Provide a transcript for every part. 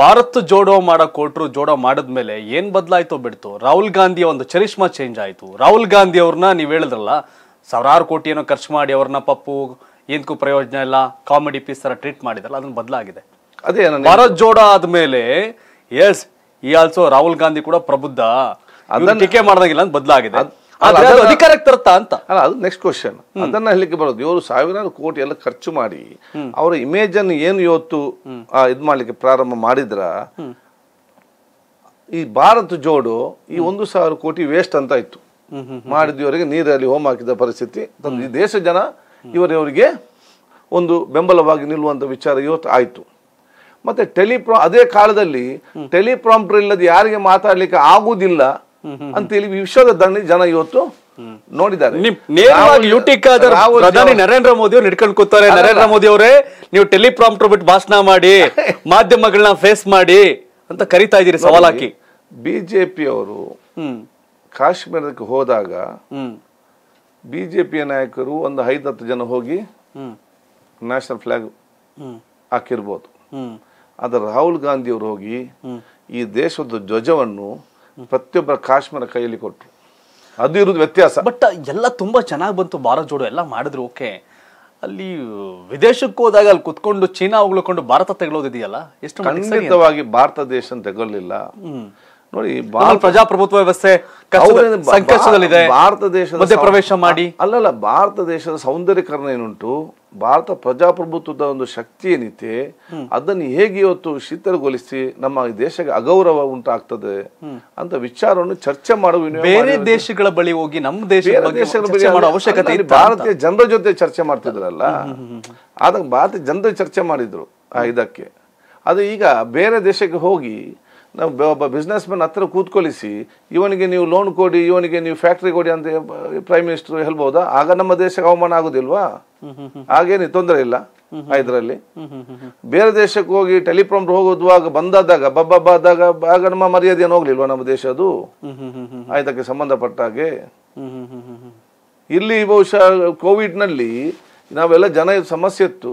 ಭಾರತ್ ಜೋಡೋ ಮಾಡೋ ಕೊಟ್ರು ಜೋಡೋ ಮಾಡಿದ್ಮೇಲೆ ಏನು ಬದಲಾಯಿತೋ ಬಿಡ್ತು ರಾಹುಲ್ ಗಾಂಧಿಯ ಒಂದು ಚರಿಷ್ಮಾ ಚೇಂಜ್ ಆಯಿತು ರಾಹುಲ್ ಗಾಂಧಿ ಅವ್ರನ್ನ ನೀವು ಹೇಳಿದ್ರಲ್ಲ ಸಾವಿರಾರು ಕೋಟಿ ಏನೋ ಖರ್ಚು ಮಾಡಿ ಅವ್ರನ್ನ ಪಪ್ಪು ಏನಕ್ಕೂ ಪ್ರಯೋಜನ ಇಲ್ಲ ಕಾಮಿಡಿ ಪೀಸ್ ಥರ ಟ್ರೀಟ್ ಮಾಡಿದ್ರಲ್ಲ ಅದನ್ನ ಬದಲಾಗಿದೆ ಅದೇ ಭಾರತ್ ಜೋಡೋ ಆದಮೇಲೆ ಎಸ್ ಈ ಆಲ್ಸೋ ರಾಹುಲ್ ಗಾಂಧಿ ಕೂಡ ಪ್ರಬುದ್ಧ ಅದನ್ನ ಟೀಕೆ ಮಾಡ್ದಂಗಿಲ್ಲ ಅಂತ ಬದಲಾಗಿದೆ ಅಧಿಕಾರಕ್ಕೆ ತರ್ತಾ ಅಂತ ಅಲ್ಲ ಅದು ನೆಕ್ಸ್ಟ್ ಕ್ವಶನ್ ಅದನ್ನ ಹೇಳಲಿಕ್ಕೆ ಬರೋದು ಇವರು ಸಾವಿರಾರು ಕೋಟಿ ಎಲ್ಲ ಖರ್ಚು ಮಾಡಿ ಅವರ ಇಮೇಜ್ ಅನ್ನು ಏನು ಇವತ್ತು ಇದ್ ಮಾಡ್ಲಿಕ್ಕೆ ಪ್ರಾರಂಭ ಮಾಡಿದ್ರ ಈ ಭಾರತ ಜೋಡು ಈ ಒಂದು ಸಾವಿರ ಕೋಟಿ ವೇಸ್ಟ್ ಅಂತ ಇತ್ತು ಮಾಡಿದವರಿಗೆ ನೀರಲ್ಲಿ ಹೋಮ್ ಹಾಕಿದ ಪರಿಸ್ಥಿತಿ ಈ ದೇಶ ಜನ ಇವರವರಿಗೆ ಒಂದು ಬೆಂಬಲವಾಗಿ ನಿಲ್ಲುವಂತ ವಿಚಾರ ಇವತ್ತು ಆಯ್ತು ಮತ್ತೆ ಟೆಲಿಪ್ರಾ ಅದೇ ಕಾಲದಲ್ಲಿ ಟೆಲಿಪ್ರಾಂಪ್ಟರ್ ಇಲ್ಲದೆ ಯಾರಿಗೆ ಮಾತಾಡ್ಲಿಕ್ಕೆ ಆಗುವುದಿಲ್ಲ ಅಂತ ಹೇಳಿ ವಿಶ್ವದ ದಂಡ ಜನ ಇವತ್ತು ನೋಡಿದ್ದಾರೆ ನೇರವಾಗಿ ಯುಟಿಕ್ ಪ್ರಧಾನಿ ನರೇಂದ್ರ ಮೋದಿ ಅವ್ರು ಹಿಡ್ಕೊಂಡು ಕೂತಾರೆ ನರೇಂದ್ರ ಮೋದಿ ಅವರೇ ನೀವು ಟೆಲಿಪ್ರಾಂಪ್ಟರ್ ಬಿಟ್ಟು ಭಾಷಣ ಮಾಡಿ ಮಾಧ್ಯಮಗಳನ್ನ ಫೇಸ್ ಮಾಡಿ ಅಂತ ಕರಿತಾ ಇದ್ದೀರಿ ಸವಾಲಾಕಿ ಬಿಜೆಪಿ ಅವರು ಕಾಶ್ಮೀರಕ್ಕೆ ಹೋದಾಗ ಬಿಜೆಪಿಯ ನಾಯಕರು ಒಂದು ಐದು ಹತ್ತು ಜನ ಹೋಗಿ ನ್ಯಾಷನಲ್ ಫ್ಲಾಗ್ ಹಾಕಿರ್ಬೋದು ಆದ್ರೆ ರಾಹುಲ್ ಗಾಂಧಿ ಅವರು ಹೋಗಿ ಈ ದೇಶದ ಧ್ವಜವನ್ನು ಪ್ರತಿಯೊಬ್ಬರ ಕಾಶ್ಮೀರ ಕೈಯಲ್ಲಿ ಕೊಟ್ಟರು ಅದು ಇರೋದು ವ್ಯತ್ಯಾಸ ಬಟ್ uh, ಎಲ್ಲ ತುಂಬಾ ಚೆನ್ನಾಗಿ ಬಂತು ಭಾರತ್ ಜೋಡೋ ಎಲ್ಲ ಮಾಡಿದ್ರು ಓಕೆ ಅಲ್ಲಿ uh, ವಿದೇಶಕ್ಕೆ ಹೋದಾಗ ಅಲ್ಲಿ ಕುತ್ಕೊಂಡು ಚೀನಾ ಉಗ್ಲಕೊಂಡು ಭಾರತ ತೆಗೊಳೋದಿದೆಯಲ್ಲ ಎಷ್ಟು ಖಂಡಿತವಾಗಿ ಭಾರತ ದೇಶ ಹ್ಮ್ ನೋಡಿ ಪ್ರಜಾಪ್ರಭುತ್ವ ವ್ಯವಸ್ಥೆ ಸಂಕಷ್ಟದಲ್ಲಿದೆ ಭಾರತ ದೇಶ ಪ್ರವೇಶ ಮಾಡಿ ಅಲ್ಲಲ್ಲ ಭಾರತ ದೇಶದ ಸೌಂದರ್ಯಕರಣ ಏನುಂಟು ಭಾರತ ಪ್ರಜಾಪ್ರಭುತ್ವದ ಒಂದು ಶಕ್ತಿ ಏನಿದೆ ಅದನ್ನು ಹೇಗೆ ಇವತ್ತು ಶೀತಲಗೊಳಿಸಿ ನಮ್ಮ ದೇಶಕ್ಕೆ ಅಗೌರವ ಉಂಟಾಗ್ತದೆ ಅಂತ ವಿಚಾರವನ್ನು ಚರ್ಚೆ ಮಾಡುವ ಬೇರೆ ದೇಶಗಳ ಬಳಿ ಹೋಗಿ ನಮ್ಮ ದೇಶ ಅವಶ್ಯಕತೆ ಭಾರತೀಯ ಜನರ ಜೊತೆ ಚರ್ಚೆ ಮಾಡ್ತಿದ್ರಲ್ಲ ಆದಾಗ ಭಾರತೀಯ ಜನರ ಚರ್ಚೆ ಮಾಡಿದ್ರು ಇದಕ್ಕೆ ಅದು ಈಗ ಬೇರೆ ದೇಶಕ್ಕೆ ಹೋಗಿ ನಾವು ಒಬ್ಬ ಬಿಸ್ನೆಸ್ ಮ್ಯಾನ್ ಹತ್ರ ಕೂತ್ಕೊಳಿಸಿ ಇವನಿಗೆ ನೀವು ಲೋನ್ ಕೊಡಿ ಇವನಿಗೆ ನೀವು ಫ್ಯಾಕ್ಟ್ರಿ ಕೊಡಿ ಅಂತ ಪ್ರೈಮ್ ಮಿನಿಸ್ಟರ್ ಹೇಳ್ಬೋದಾ ಆಗ ನಮ್ಮ ದೇಶಕ್ಕೆ ಅವಮಾನ ಆಗೋದಿಲ್ವಾ ಹಾಗೇನು ತೊಂದರೆ ಇಲ್ಲ ಇದರಲ್ಲಿ ಬೇರೆ ದೇಶಕ್ಕೆ ಹೋಗಿ ಟೆಲಿಫೋನ್ ಹೋಗೋದ್ವಾಗ ಬಂದಾದಾಗ ಬಬ್ಬಬ್ಬ ಆದಾಗ ಆಗ ನಮ್ಮ ಮರ್ಯಾದೆ ಏನು ಹೋಗ್ಲಿಲ್ವಾ ನಮ್ಮ ದೇಶ ಅದು ಆಯ್ತಕ್ಕೆ ಸಂಬಂಧಪಟ್ಟ ಹಾಗೆ ಇಲ್ಲಿ ಬಹುಶಃ ಕೋವಿಡ್ನಲ್ಲಿ ನಾವೆಲ್ಲ ಜನ ಸಮಸ್ಯೆ ಇತ್ತು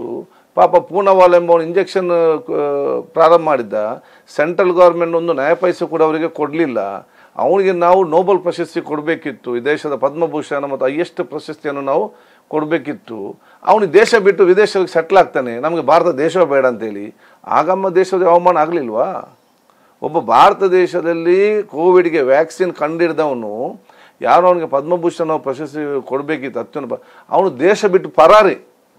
ಪಾಪ ಪೂನವಾಲ್ ಎಂಬ ಇಂಜೆಕ್ಷನ್ ಪ್ರಾರಂಭ ಮಾಡಿದ್ದ ಸೆಂಟ್ರಲ್ ಗೌರ್ಮೆಂಟ್ ಒಂದು ನ್ಯಾಯಪೈಸೆ ಕೂಡ ಅವರಿಗೆ ಕೊಡಲಿಲ್ಲ ಅವನಿಗೆ ನಾವು ನೋಬಲ್ ಪ್ರಶಸ್ತಿ ಕೊಡಬೇಕಿತ್ತು ಈ ದೇಶದ ಪದ್ಮಭೂಷಣ ಮತ್ತು ಹೈಯೆಸ್ಟ್ ಪ್ರಶಸ್ತಿಯನ್ನು ನಾವು ಕೊಡಬೇಕಿತ್ತು ಅವನು ದೇಶ ಬಿಟ್ಟು ವಿದೇಶಕ್ಕೆ ಸೆಟ್ಲ್ ಆಗ್ತಾನೆ ನಮಗೆ ಭಾರತ ದೇಶ ಬೇಡ ಅಂತೇಳಿ ಆಗಮ್ಮ ದೇಶದ ಅವಮಾನ ಆಗಲಿಲ್ವಾ ಒಬ್ಬ ಭಾರತ ದೇಶದಲ್ಲಿ ಕೋವಿಡ್ಗೆ ವ್ಯಾಕ್ಸಿನ್ ಕಂಡಿಡ್ದವನು ಯಾರು ಅವನಿಗೆ ಪದ್ಮಭೂಷಣ ಪ್ರಶಸ್ತಿ ಕೊಡಬೇಕಿತ್ತು ಅತ್ಯುನ್ನ ಅವನು ದೇಶ ಬಿಟ್ಟು ಪರಾರಿ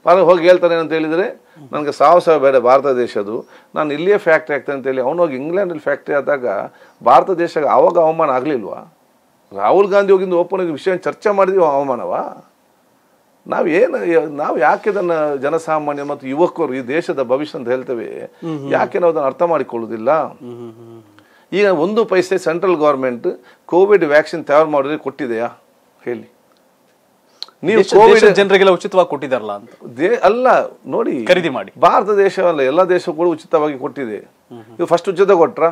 ನಾನು ಹೋಗಿ ಹೇಳ್ತಾನೆ ಅಂತ ಹೇಳಿದರೆ ನನಗೆ ಸಾವು ಸಾವು ಬೇಡ ಭಾರತ ದೇಶದು ನಾನು ಇಲ್ಲಿಯೇ ಫ್ಯಾಕ್ಟ್ರಿ ಆಗ್ತೇನೆ ಅಂತೇಳಿ ಅವನೋಗಿ ಇಂಗ್ಲೆಂಡಲ್ಲಿ ಫ್ಯಾಕ್ಟ್ರಿ ಆದಾಗ ಭಾರತ ದೇಶಕ್ಕೆ ಆವಾಗ ಅವಮಾನ ಆಗಲಿಲ್ವಾ ರಾಹುಲ್ ಗಾಂಧಿ ಹೋಗಿಂದ ಓಪನ್ ಆಗಿ ವಿಷಯ ಚರ್ಚೆ ಮಾಡಿದೀವಿ ಅವಮಾನವ ನಾವು ಏನು ನಾವು ಯಾಕೆ ಇದನ್ನು ಜನಸಾಮಾನ್ಯ ಮತ್ತು ಯುವಕರು ಈ ದೇಶದ ಭವಿಷ್ಯ ಅಂತ ಹೇಳ್ತೇವೆ ಯಾಕೆ ನಾವು ಅದನ್ನು ಅರ್ಥ ಮಾಡಿಕೊಳ್ಳೋದಿಲ್ಲ ಈಗ ಒಂದು ಪೈಸೆ ಸೆಂಟ್ರಲ್ ಗೌರ್ಮೆಂಟ್ ಕೋವಿಡ್ ವ್ಯಾಕ್ಸಿನ್ ತಯಾರು ಮಾಡಿದ್ರೆ ಕೊಟ್ಟಿದೆಯಾ ಹೇಳಿ ನೀವು ಕೋವಿಡ್ ಜನರಿಗೆಲ್ಲ ಉಚಿತವಾಗಿ ಕೊಟ್ಟಿದ್ದಾರಲ್ಲ ಅಂತ ದೇ ಅಲ್ಲ ನೋಡಿ ಖರೀದಿ ಮಾಡಿ ಭಾರತ ದೇಶವಲ್ಲ ಎಲ್ಲ ದೇಶಗಳು ಉಚಿತವಾಗಿ ಕೊಟ್ಟಿದೆ ನೀವು ಫಸ್ಟ್ ಉಚಿತ ಕೊಟ್ರ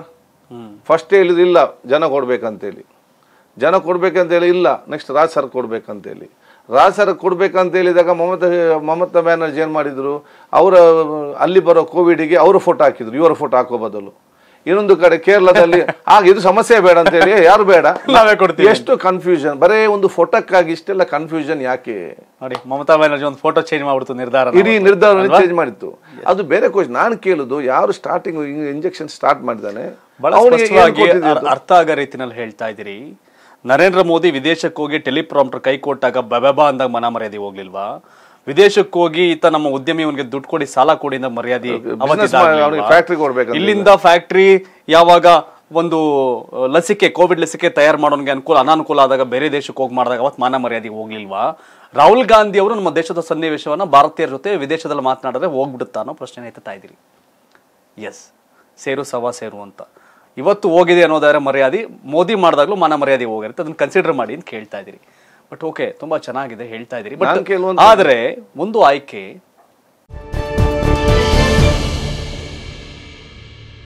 ಫಸ್ಟ್ ಹೇಳಿದ್ರು ಇಲ್ಲ ಜನ ಕೊಡ್ಬೇಕಂತೇಳಿ ಜನ ಹೇಳಿ ಇಲ್ಲ ನೆಕ್ಸ್ಟ್ ರಾಜ್ ಸರ್ ಕೊಡ್ಬೇಕಂತೇಳಿ ರಾಜ್ ಸರ್ ಕೊಡ್ಬೇಕಂತ ಹೇಳಿದಾಗ ಮಮತಾ ಮಮತಾ ಬ್ಯಾನರ್ಜಿ ಏನ್ ಮಾಡಿದ್ರು ಅವರ ಅಲ್ಲಿ ಬರೋ ಕೋವಿಡಿಗೆ ಅವರ ಫೋಟೋ ಹಾಕಿದ್ರು ಇವರ ಫೋಟೋ ಹಾಕೋ ಬದಲು ಇನ್ನೊಂದು ಕಡೆ ಕೇರಳದಲ್ಲಿ ಆಗ ಇದು ಸಮಸ್ಯೆ ಬೇಡ ಅಂತ ಹೇಳಿ ಯಾರು ಬೇಡ ನಾವೇ ಕೊಡ್ತೀವಿ ಎಷ್ಟು ಕನ್ಫ್ಯೂಷನ್ ಬರೇ ಒಂದು ಫೋಟೋಕ್ಕಾಗಿ ಇಷ್ಟೆಲ್ಲ ಕನ್ಫ್ಯೂಷನ್ ಯಾಕೆ ನೋಡಿ ಮಮತಾ ಬ್ಯಾನರ್ಜಿ ಒಂದು ಫೋಟೋ ಚೇಂಜ್ ಮಾಡ್ಬಿಡ್ತು ನಿರ್ಧಾರ ಇಡೀ ನಿರ್ಧಾರ ಚೇಂಜ್ ಮಾಡಿತ್ತು ಅದು ಬೇರೆ ಕೋಚ್ ನಾನು ಕೇಳುದು ಯಾರು ಸ್ಟಾರ್ಟಿಂಗ್ ಇಂಜೆಕ್ಷನ್ ಸ್ಟಾರ್ಟ್ ಮಾಡಿದಾನೆ ಅರ್ಥ ಆಗೋ ರೀತಿನಲ್ಲಿ ಹೇಳ್ತಾ ಇದ್ದೀರಿ ನರೇಂದ್ರ ಮೋದಿ ವಿದೇಶಕ್ಕೆ ಹೋಗಿ ಟೆಲಿಪ್ರಾಂಪ್ಟರ್ ಕೈ ಕೊಟ್ಟಾಗ ಬಬೆಬಾ ಅಂದಾಗ ಮನ ಮರ್ಯಾದೆ ಹೋಗ್ಲಿಲ್ವಾ ವಿದೇಶಕ್ಕೆ ಹೋಗಿ ಈತ ನಮ್ಮ ಉದ್ಯಮಿ ಅವನಿಗೆ ದುಡ್ಡು ಕೊಡಿ ಸಾಲ ಕೊಡಿ ಅಂತ ಮರ್ಯಾದೆ ಫ್ಯಾಕ್ಟ್ರಿ ಇಲ್ಲಿಂದ ಫ್ಯಾಕ್ಟ್ರಿ ಯಾವಾಗ ಒಂದು ಲಸಿಕೆ ಕೋವಿಡ್ ಲಸಿಕೆ ತಯಾರು ಮಾಡೋನ್ಗೆ ಅನುಕೂಲ ಅನಾನುಕೂಲ ಆದಾಗ ಬೇರೆ ದೇಶಕ್ಕೆ ಹೋಗಿ ಮಾಡಿದಾಗ ಅವತ್ತು ಮಾನ ಮರ್ಯಾದೆಗೆ ಹೋಗ್ಲಿಲ್ವಾ ರಾಹುಲ್ ಗಾಂಧಿ ಅವರು ನಮ್ಮ ದೇಶದ ಸನ್ನಿವೇಶವನ್ನು ಭಾರತೀಯರ ಜೊತೆ ವಿದೇಶದಲ್ಲಿ ಮಾತನಾಡಿದ್ರೆ ಹೋಗ್ಬಿಡುತ್ತಾ ಅನ್ನೋ ಪ್ರಶ್ನೆ ಎತ್ತಾ ಇದ್ದೀರಿ ಎಸ್ ಸೇರು ಸವಾ ಸೇರು ಅಂತ ಇವತ್ತು ಹೋಗಿದೆ ಅನ್ನೋದಾದ್ರೆ ಮರ್ಯಾದೆ ಮೋದಿ ಮಾಡಿದಾಗಲೂ ಮಾನ ಮರ್ಯಾದೆ ಹೋಗಿರುತ್ತೆ ಅದನ್ನು ಕನ್ಸಿಡರ್ ಮಾಡಿ ಅಂತ ಕೇಳ್ತಾ ಇದ್ದೀರಿ ಬಟ್ ಓಕೆ ತುಂಬಾ ಚೆನ್ನಾಗಿದೆ ಹೇಳ್ತಾ ಇದ್ದೀರಿ ಬಟ್ ಒಂದು ಆಯ್ಕೆ